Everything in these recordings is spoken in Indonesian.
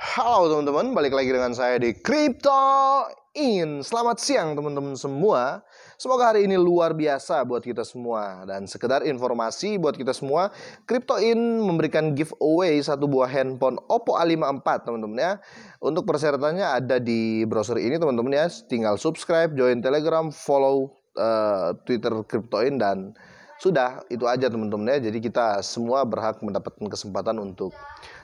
Halo teman-teman, balik lagi dengan saya di Crypto In. Selamat siang teman-teman semua. Semoga hari ini luar biasa buat kita semua. Dan sekedar informasi buat kita semua, Crypto In memberikan giveaway satu buah handphone Oppo A54 teman-teman ya. Untuk persyaratannya ada di browser ini teman-teman ya. Tinggal subscribe, join Telegram, follow uh, Twitter Crypto In dan sudah, itu aja teman-teman ya. Jadi kita semua berhak mendapatkan kesempatan untuk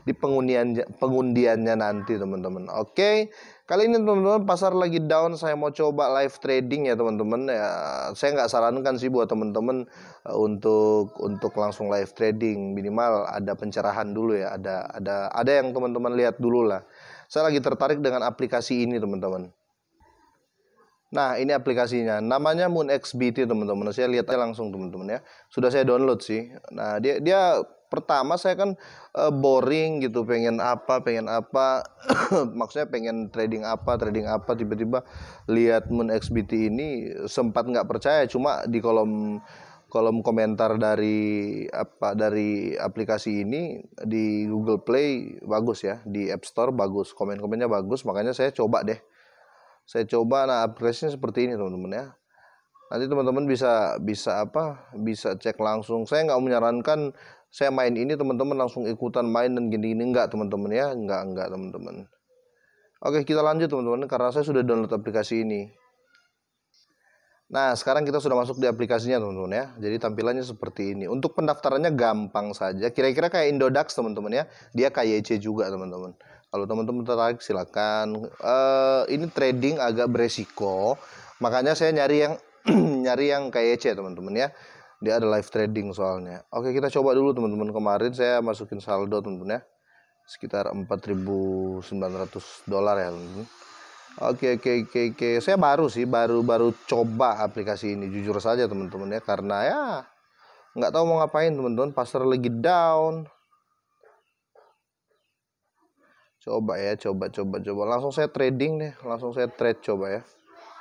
di pengundian pengundiannya nanti teman-teman. Oke, kali ini teman-teman pasar lagi down. Saya mau coba live trading ya teman-teman. Ya, saya nggak sarankan sih buat teman-teman e, untuk untuk langsung live trading. Minimal ada pencerahan dulu ya. Ada ada ada yang teman-teman lihat dulu lah. Saya lagi tertarik dengan aplikasi ini teman-teman. Nah, ini aplikasinya. Namanya Moon XBT, teman-teman. Saya lihat aja langsung, teman-teman ya. Sudah saya download sih. Nah, dia dia pertama saya kan uh, boring gitu, pengen apa, pengen apa. Maksudnya pengen trading apa, trading apa. Tiba-tiba lihat Moon XBT ini sempat nggak percaya. Cuma di kolom kolom komentar dari apa dari aplikasi ini di Google Play bagus ya, di App Store bagus, komen-komennya bagus. Makanya saya coba deh saya coba nah aplikasinya seperti ini teman-teman ya nanti teman-teman bisa bisa apa bisa cek langsung saya nggak menyarankan saya main ini teman-teman langsung ikutan main dan gini-gini nggak teman-teman ya Nggak nggak teman-teman oke kita lanjut teman-teman karena saya sudah download aplikasi ini Nah, sekarang kita sudah masuk di aplikasinya, teman-teman ya. Jadi tampilannya seperti ini. Untuk pendaftarannya gampang saja. Kira-kira kayak Indodax, teman-teman ya. Dia KYC juga, teman-teman. Kalau teman-teman tertarik silakan. Uh, ini trading agak beresiko, makanya saya nyari yang nyari yang kayak C teman-teman ya. Dia ada live trading soalnya. Oke, kita coba dulu teman-teman. Kemarin saya masukin saldo teman-teman ya. Sekitar 4.900 dolar ya teman-teman. Oke oke oke oke. Saya baru sih baru baru coba aplikasi ini jujur saja teman-teman ya karena ya nggak tahu mau ngapain teman-teman pasar lagi down Coba ya, coba, coba, coba. Langsung saya trading deh, langsung saya trade coba ya.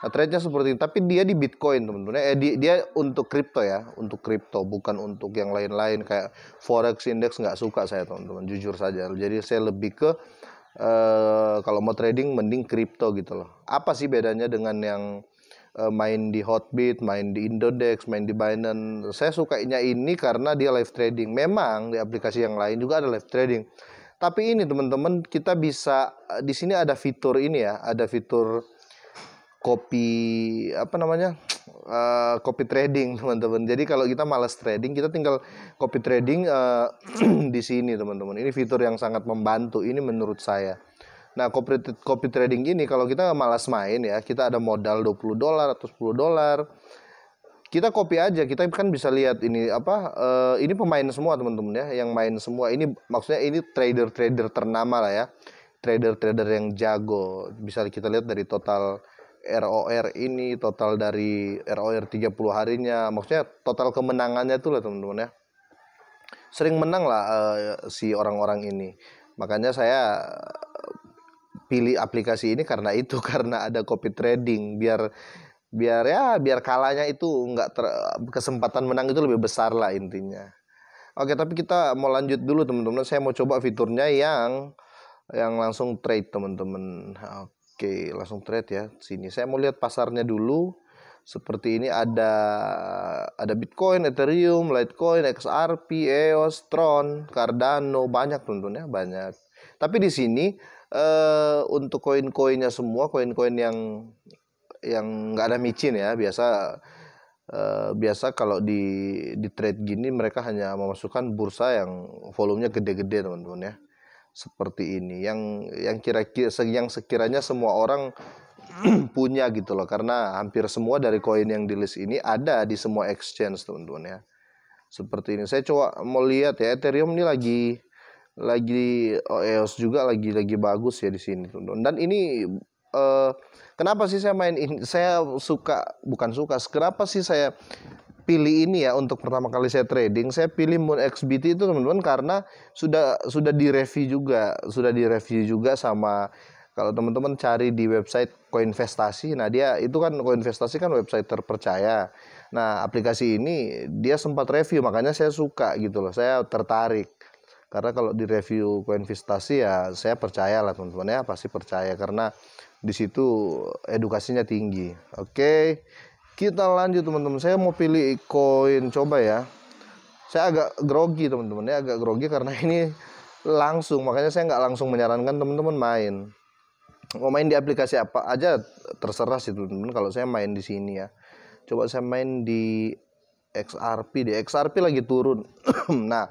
Nah, trade-nya seperti ini, tapi dia di Bitcoin teman-teman. Eh, di, dia untuk kripto ya, untuk kripto, bukan untuk yang lain-lain kayak forex index nggak suka saya teman-teman, jujur saja. Jadi saya lebih ke Uh, kalau mau trading mending kripto gitu loh. Apa sih bedanya dengan yang uh, main di Hotbit, main di Indodex, main di Binance? Saya sukainya ini karena dia live trading. Memang di aplikasi yang lain juga ada live trading. Tapi ini teman-teman kita bisa eh, di sini ada fitur ini ya, ada fitur copy apa namanya? Uh, copy trading teman-teman. Jadi kalau kita malas trading, kita tinggal copy trading uh, di sini teman-teman. Ini fitur yang sangat membantu ini menurut saya. Nah, copy, copy trading ini kalau kita malas main ya, kita ada modal 20 dolar atau 10 dolar kita copy aja kita kan bisa lihat ini apa uh, ini pemain semua teman-teman ya yang main semua ini maksudnya ini trader-trader ternama lah ya trader-trader yang jago bisa kita lihat dari total ROR ini total dari ROR 30 harinya maksudnya total kemenangannya tuh lah teman-teman ya sering menang lah uh, si orang-orang ini makanya saya eh, pilih aplikasi ini karena itu karena ada copy trading biar biar ya biar kalanya itu nggak kesempatan menang itu lebih besar lah intinya oke tapi kita mau lanjut dulu teman-teman saya mau coba fiturnya yang yang langsung trade teman-teman oke langsung trade ya sini saya mau lihat pasarnya dulu seperti ini ada ada Bitcoin, Ethereum, Litecoin, XRP, EOS, Tron, Cardano, banyak tentunya banyak. Tapi di sini eh, untuk koin-koinnya semua koin-koin yang yang nggak ada micin ya biasa uh, biasa kalau di di trade gini mereka hanya memasukkan bursa yang volumenya gede-gede teman-teman ya seperti ini yang yang kira-kira yang sekiranya semua orang punya gitu loh karena hampir semua dari koin yang di list ini ada di semua exchange teman-teman ya seperti ini saya coba mau lihat ya Ethereum ini lagi lagi oh, EOS juga lagi lagi bagus ya di sini teman-teman dan ini uh, kenapa sih saya main ini? Saya suka bukan suka. Kenapa sih saya pilih ini ya untuk pertama kali saya trading saya pilih Moon XBT itu teman-teman karena sudah sudah direview juga sudah direview juga sama kalau teman-teman cari di website koinvestasi nah dia itu kan koinvestasi kan website terpercaya nah aplikasi ini dia sempat review makanya saya suka gitu loh saya tertarik karena kalau di review koinvestasi ya saya percaya lah teman-teman ya pasti percaya karena di situ edukasinya tinggi oke kita lanjut teman-teman saya mau pilih koin coba ya saya agak grogi teman-teman ya agak grogi karena ini langsung makanya saya nggak langsung menyarankan teman-teman main mau main di aplikasi apa aja terserah sih teman-teman kalau saya main di sini ya coba saya main di XRP di XRP lagi turun nah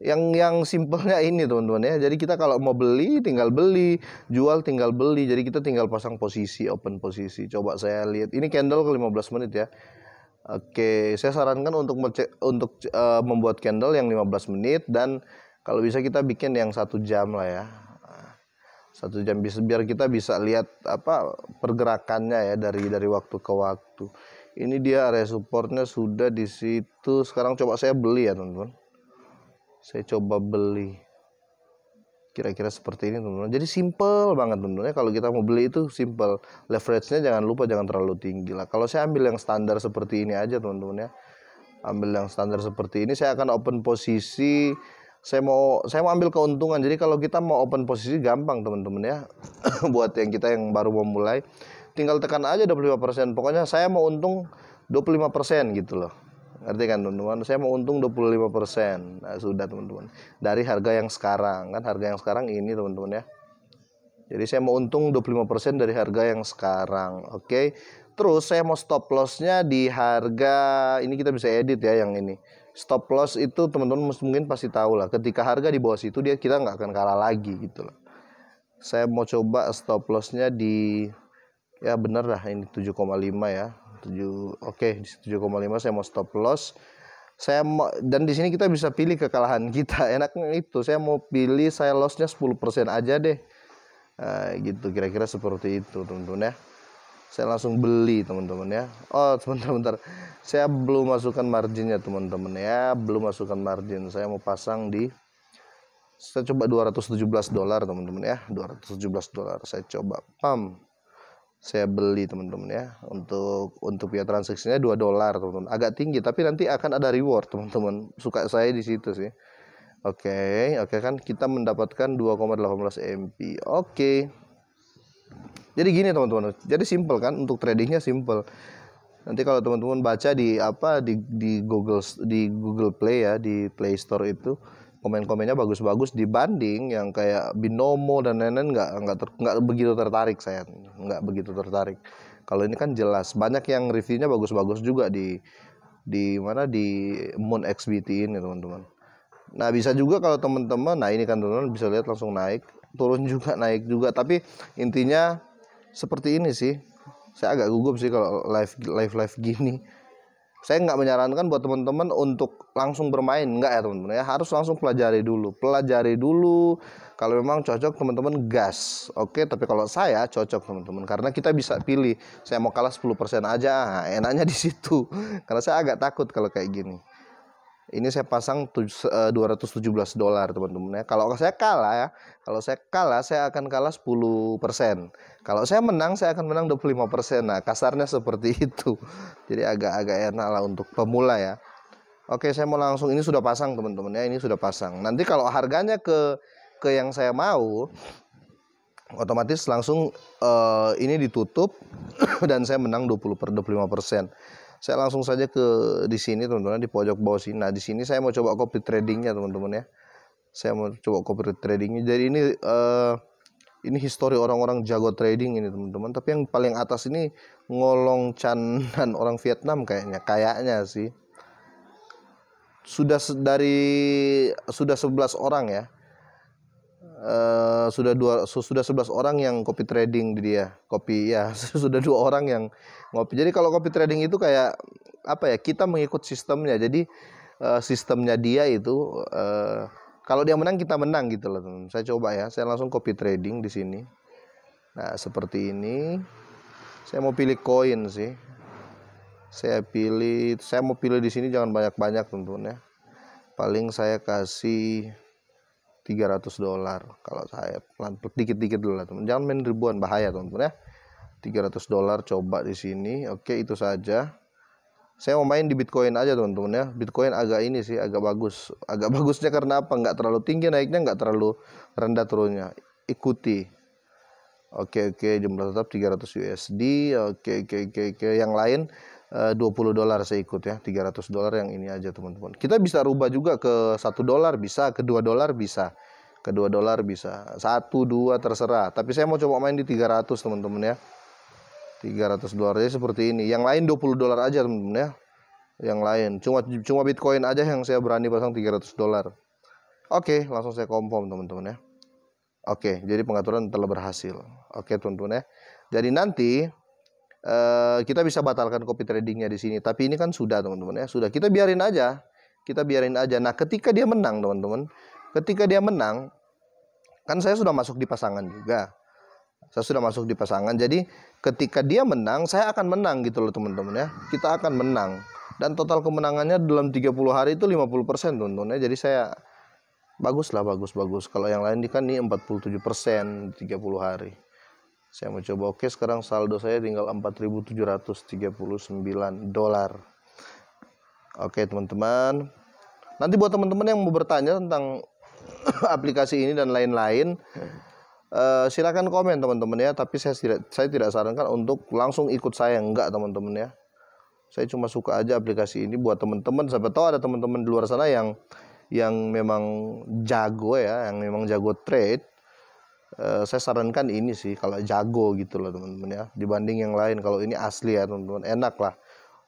yang yang simpelnya ini teman-teman ya. Jadi kita kalau mau beli tinggal beli, jual tinggal beli. Jadi kita tinggal pasang posisi open posisi. Coba saya lihat. Ini candle ke 15 menit ya. Oke, saya sarankan untuk untuk uh, membuat candle yang 15 menit dan kalau bisa kita bikin yang satu jam lah ya. Satu jam bisa biar kita bisa lihat apa pergerakannya ya dari dari waktu ke waktu. Ini dia area supportnya sudah di situ. Sekarang coba saya beli ya, teman-teman saya coba beli kira-kira seperti ini teman-teman jadi simple banget teman-teman ya kalau kita mau beli itu simple leverage-nya jangan lupa jangan terlalu tinggi lah kalau saya ambil yang standar seperti ini aja teman-teman ya ambil yang standar seperti ini saya akan open posisi saya mau saya mau ambil keuntungan jadi kalau kita mau open posisi gampang teman-teman ya buat yang kita yang baru mau mulai tinggal tekan aja 25% pokoknya saya mau untung 25% gitu loh ngerti kan teman-teman saya mau untung 25% nah, sudah teman-teman dari harga yang sekarang kan harga yang sekarang ini teman-teman ya jadi saya mau untung 25% dari harga yang sekarang oke okay? terus saya mau stop lossnya di harga ini kita bisa edit ya yang ini stop loss itu teman-teman mungkin pasti tahu lah ketika harga di bawah situ dia kita nggak akan kalah lagi gitu loh saya mau coba stop lossnya di ya bener lah ini 7,5 ya 7 oke okay, 7,5 saya mau stop loss saya mau dan di sini kita bisa pilih kekalahan kita enaknya itu saya mau pilih saya lossnya 10% aja deh nah, gitu kira-kira seperti itu teman-teman ya saya langsung beli teman-teman ya oh teman-teman saya belum masukkan marginnya teman-teman ya belum masukkan margin saya mau pasang di saya coba 217 dolar teman-teman ya 217 dolar saya coba pam saya beli teman-teman ya untuk untuk biaya transaksinya dua dolar teman-teman agak tinggi tapi nanti akan ada reward teman-teman suka saya di situ sih oke okay, oke okay, kan kita mendapatkan 2,18 MP oke okay. jadi gini teman-teman jadi simpel kan untuk tradingnya simpel nanti kalau teman-teman baca di apa di di Google di Google Play ya di Play Store itu komen-komennya bagus-bagus dibanding yang kayak binomo dan neneng nggak nggak nggak begitu tertarik saya nggak begitu tertarik kalau ini kan jelas banyak yang reviewnya bagus-bagus juga di di mana di Moon XBT ini gitu, teman-teman nah bisa juga kalau teman-teman nah ini kan teman-teman bisa lihat langsung naik turun juga naik juga tapi intinya seperti ini sih saya agak gugup sih kalau live live live gini saya nggak menyarankan buat teman-teman untuk langsung bermain nggak ya teman-teman ya harus langsung pelajari dulu pelajari dulu kalau memang cocok teman-teman gas oke tapi kalau saya cocok teman-teman karena kita bisa pilih saya mau kalah 10% aja nah, enaknya di situ karena saya agak takut kalau kayak gini ini saya pasang 217 eh, dolar teman-teman ya. Kalau saya kalah ya, kalau saya kalah saya akan kalah 10%. persen. Kalau saya menang saya akan menang 25%. persen. Nah, kasarnya seperti itu. Jadi agak-agak enak lah untuk pemula ya. Oke, saya mau langsung ini sudah pasang teman-teman ya, ini sudah pasang. Nanti kalau harganya ke ke yang saya mau otomatis langsung uh, ini ditutup dan saya menang 20 per 25%. Saya langsung saja ke di sini teman-teman di pojok bawah sini. Nah, di sini saya mau coba copy tradingnya teman-teman ya. Saya mau coba copy tradingnya. Jadi ini uh, ini histori orang-orang jago trading ini teman-teman tapi yang paling atas ini ngolong canan orang Vietnam kayaknya kayaknya sih sudah dari sudah 11 orang ya Eh, sudah dua sudah 11 orang yang copy trading di dia. Copy ya, sudah dua orang yang ngopi. Jadi kalau copy trading itu kayak apa ya? Kita mengikut sistemnya. Jadi uh, sistemnya dia itu uh, kalau dia menang kita menang gitu loh. Teman. Saya coba ya. Saya langsung copy trading di sini. Nah, seperti ini. Saya mau pilih koin sih. Saya pilih saya mau pilih di sini jangan banyak-banyak tentunya. Paling saya kasih 300 dolar kalau saya pelan dikit-dikit dulu lah teman jangan main ribuan bahaya teman-teman ya 300 dolar coba di sini oke itu saja saya mau main di Bitcoin aja teman-teman ya Bitcoin agak ini sih agak bagus agak bagusnya karena apa nggak terlalu tinggi naiknya nggak terlalu rendah turunnya ikuti oke oke jumlah tetap 300 USD oke oke oke oke yang lain 20 eh, dolar seikut ya 300 dolar yang ini aja teman-teman kita bisa rubah juga ke satu dolar bisa ke dua dolar bisa ke dua dolar bisa satu dua terserah tapi saya mau coba main di 300 teman-teman ya 300 dolar aja seperti ini yang lain 20 dolar aja teman-teman ya yang lain cuma cuma Bitcoin aja yang saya berani pasang 300 dolar Oke langsung saya confirm teman-teman ya Oke jadi pengaturan telah berhasil Oke teman-teman ya jadi nanti Eh, kita bisa batalkan copy tradingnya di sini. Tapi ini kan sudah teman-teman ya, sudah kita biarin aja, kita biarin aja. Nah ketika dia menang teman-teman, ketika dia menang, kan saya sudah masuk di pasangan juga. Saya sudah masuk di pasangan. Jadi ketika dia menang, saya akan menang gitu loh teman-teman ya. Kita akan menang. Dan total kemenangannya dalam 30 hari itu 50% teman-teman ya. Jadi saya bagus lah bagus bagus kalau yang lain di kan ini 47 persen 30 hari saya mau coba oke sekarang saldo saya tinggal 4.739 dolar. Oke teman-teman. Nanti buat teman-teman yang mau bertanya tentang aplikasi ini dan lain-lain uh, silakan komen teman-teman ya tapi saya tidak saya tidak sarankan untuk langsung ikut saya enggak teman-teman ya saya cuma suka aja aplikasi ini buat teman-teman siapa tahu ada teman-teman di luar sana yang yang memang jago ya yang memang jago trade Eh, saya sarankan ini sih kalau jago gitu loh teman-teman ya dibanding yang lain kalau ini asli ya teman-teman enak lah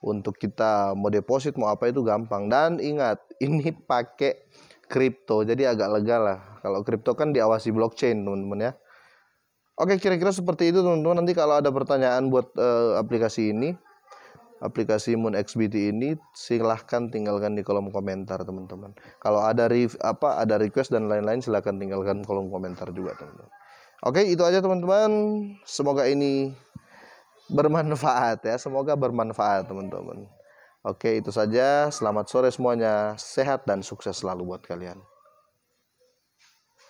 untuk kita mau deposit mau apa itu gampang dan ingat ini pakai kripto jadi agak lega lah kalau kripto kan diawasi blockchain teman-teman ya oke kira-kira seperti itu teman-teman nanti kalau ada pertanyaan buat uh, aplikasi ini aplikasi Moon XBT ini silahkan tinggalkan di kolom komentar teman-teman. Kalau ada rev, apa ada request dan lain-lain silahkan tinggalkan kolom komentar juga teman-teman. Oke itu aja teman-teman. Semoga ini bermanfaat ya. Semoga bermanfaat teman-teman. Oke itu saja. Selamat sore semuanya. Sehat dan sukses selalu buat kalian.